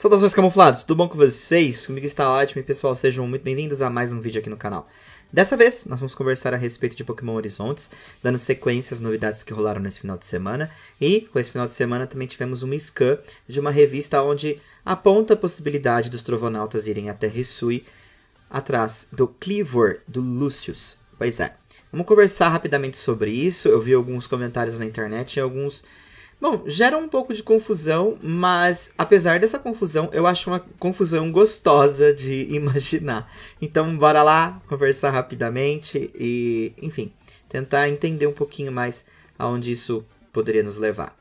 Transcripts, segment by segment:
Saudações camuflados, tudo bom com vocês? Comigo está ótimo e pessoal, sejam muito bem-vindos a mais um vídeo aqui no canal. Dessa vez, nós vamos conversar a respeito de Pokémon Horizontes, dando sequência às novidades que rolaram nesse final de semana. E, com esse final de semana, também tivemos uma scan de uma revista onde aponta a possibilidade dos Trovonautas irem até Risui, atrás do Cleavor, do Lucius. Pois é. Vamos conversar rapidamente sobre isso. Eu vi alguns comentários na internet e alguns Bom, gera um pouco de confusão, mas apesar dessa confusão, eu acho uma confusão gostosa de imaginar. Então, bora lá conversar rapidamente e, enfim, tentar entender um pouquinho mais aonde isso poderia nos levar.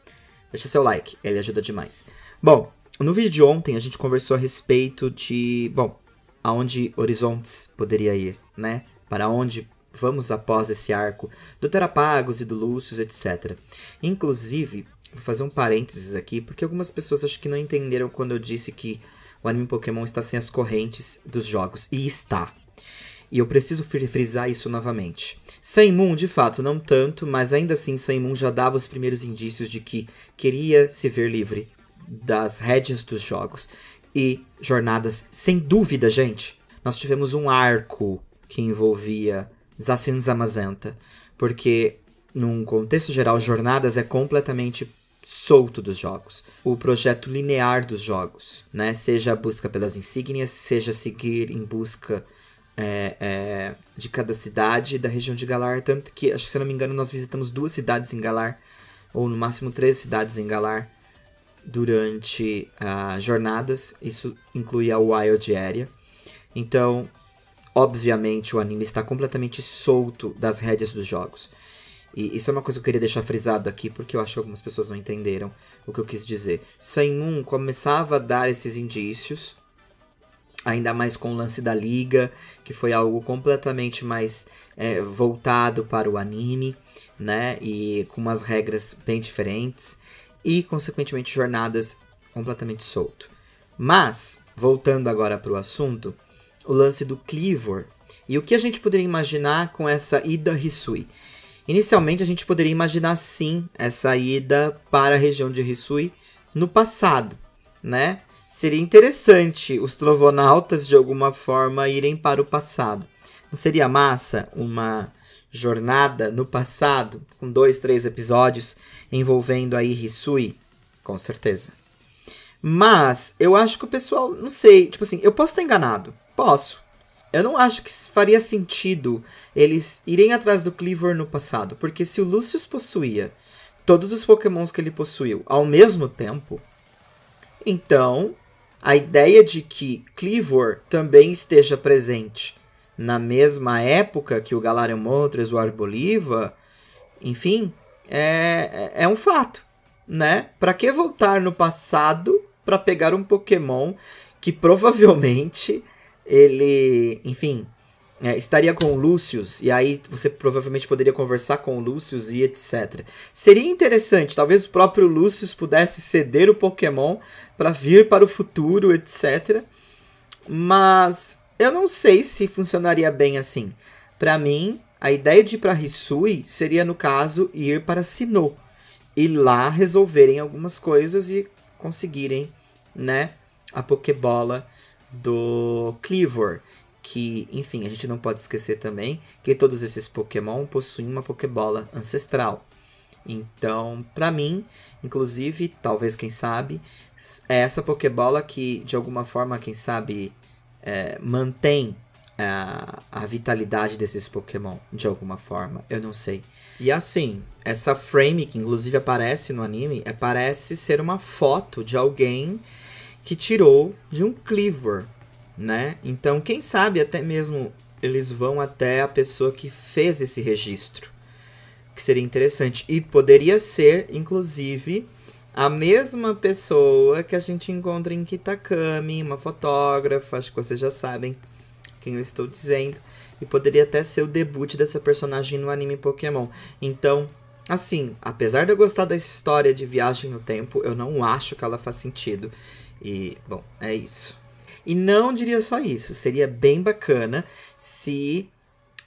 Deixa seu like, ele ajuda demais. Bom, no vídeo de ontem a gente conversou a respeito de, bom, aonde horizontes poderia ir, né? Para onde vamos após esse arco do Terapagos e do Lúcio, etc. Inclusive, Vou fazer um parênteses aqui, porque algumas pessoas acho que não entenderam quando eu disse que o anime Pokémon está sem as correntes dos jogos. E está. E eu preciso frisar isso novamente. Sem Moon, de fato, não tanto, mas ainda assim Sem Moon já dava os primeiros indícios de que queria se ver livre das rédeas dos jogos. E jornadas, sem dúvida, gente. Nós tivemos um arco que envolvia Zassen Zamazenta, porque num contexto geral, jornadas é completamente solto dos jogos, o projeto linear dos jogos, né? Seja a busca pelas insígnias, seja seguir em busca é, é, de cada cidade da região de Galar, tanto que, acho que se eu não me engano, nós visitamos duas cidades em Galar, ou no máximo três cidades em Galar, durante uh, jornadas, isso inclui a Wild Area. Então, obviamente, o anime está completamente solto das rédeas dos jogos. E isso é uma coisa que eu queria deixar frisado aqui, porque eu acho que algumas pessoas não entenderam o que eu quis dizer. Senhum começava a dar esses indícios, ainda mais com o lance da liga, que foi algo completamente mais é, voltado para o anime, né? E com umas regras bem diferentes, e consequentemente jornadas completamente solto. Mas, voltando agora para o assunto, o lance do Cleavor. E o que a gente poderia imaginar com essa Ida Hisui? Inicialmente, a gente poderia imaginar sim essa ida para a região de Risui no passado, né? Seria interessante os trovonautas de alguma forma irem para o passado. Não seria massa uma jornada no passado com dois, três episódios envolvendo aí Risui? Com certeza. Mas eu acho que o pessoal, não sei, tipo assim, eu posso estar enganado, posso. Eu não acho que faria sentido eles irem atrás do Cleaver no passado, porque se o Lucius possuía todos os pokémons que ele possuiu ao mesmo tempo, então a ideia de que Cleaver também esteja presente na mesma época que o Galarian Moltres, o Arboliva, enfim, é, é, é um fato, né? Para que voltar no passado para pegar um Pokémon que provavelmente ele, enfim, é, estaria com o Lucius, e aí você provavelmente poderia conversar com o Lucius e etc. Seria interessante, talvez o próprio Lucius pudesse ceder o Pokémon para vir para o futuro, etc. Mas eu não sei se funcionaria bem assim. Para mim, a ideia de ir para Risui seria, no caso, ir para Sinnoh e lá resolverem algumas coisas e conseguirem, né, a Pokébola do Cleavor, que, enfim, a gente não pode esquecer também que todos esses Pokémon possuem uma Pokébola ancestral. Então, para mim, inclusive, talvez quem sabe, é essa Pokébola que de alguma forma, quem sabe, é, mantém a, a vitalidade desses Pokémon de alguma forma. Eu não sei. E assim, essa frame que inclusive aparece no anime, é, parece ser uma foto de alguém que tirou de um cleaver, né? Então, quem sabe até mesmo eles vão até a pessoa que fez esse registro, que seria interessante. E poderia ser, inclusive, a mesma pessoa que a gente encontra em Kitakami, uma fotógrafa, acho que vocês já sabem quem eu estou dizendo. E poderia até ser o debut dessa personagem no anime Pokémon. Então, assim, apesar de eu gostar da história de viagem no tempo, eu não acho que ela faz sentido. E, bom, é isso. E não diria só isso, seria bem bacana se,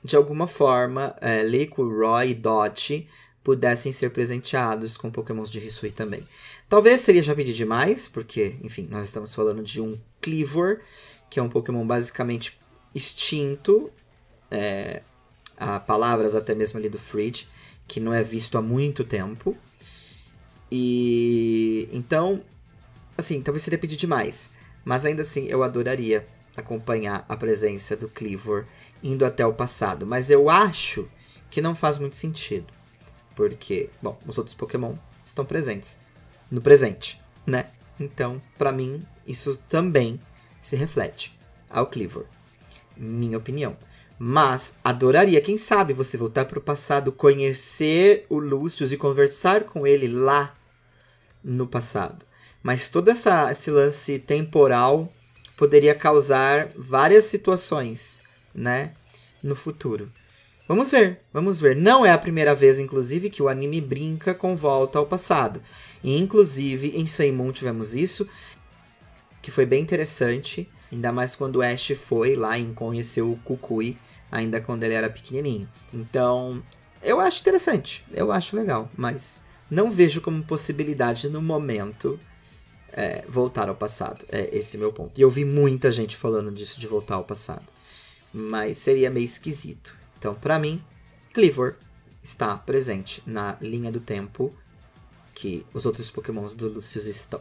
de alguma forma, é, Roy e Dot pudessem ser presenteados com pokémons de Risui também. Talvez seria já pedir demais, porque, enfim, nós estamos falando de um Cleavor, que é um pokémon basicamente extinto, é, há palavras até mesmo ali do Fridge, que não é visto há muito tempo. E então Assim, talvez seria pedir demais. Mas ainda assim, eu adoraria acompanhar a presença do Cleavor indo até o passado. Mas eu acho que não faz muito sentido. Porque, bom, os outros Pokémon estão presentes no presente, né? Então, para mim, isso também se reflete ao Cleavor, Minha opinião. Mas adoraria, quem sabe, você voltar para o passado, conhecer o Lúcio e conversar com ele lá no passado. Mas todo essa, esse lance temporal poderia causar várias situações, né? No futuro. Vamos ver, vamos ver. Não é a primeira vez, inclusive, que o anime brinca com volta ao passado. E, inclusive, em Seimon tivemos isso, que foi bem interessante. Ainda mais quando o Ash foi lá e conheceu o Kukui, ainda quando ele era pequenininho. Então, eu acho interessante, eu acho legal, mas não vejo como possibilidade no momento é, voltar ao passado. É esse meu ponto. E eu vi muita gente falando disso de voltar ao passado. Mas seria meio esquisito. Então, para mim, Cleavor está presente na linha do tempo que os outros pokémons do Lucius estão.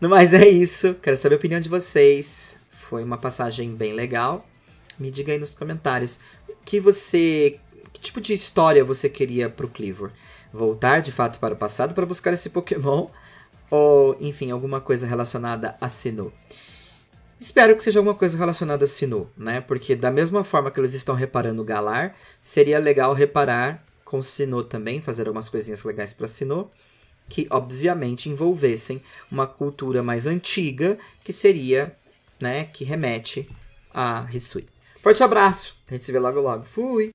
Mas é isso. Quero saber a opinião de vocês. Foi uma passagem bem legal. Me diga aí nos comentários o que você. Que tipo de história você queria pro Cleavor? Voltar de fato para o passado para buscar esse Pokémon? ou enfim, alguma coisa relacionada a Sinô Espero que seja alguma coisa relacionada a Sinô né? Porque da mesma forma que eles estão reparando o Galar, seria legal reparar com Sinô também, fazer algumas coisinhas legais para Sinô que obviamente envolvessem uma cultura mais antiga, que seria, né, que remete a Hisui. Forte abraço, a gente se vê logo logo. Fui!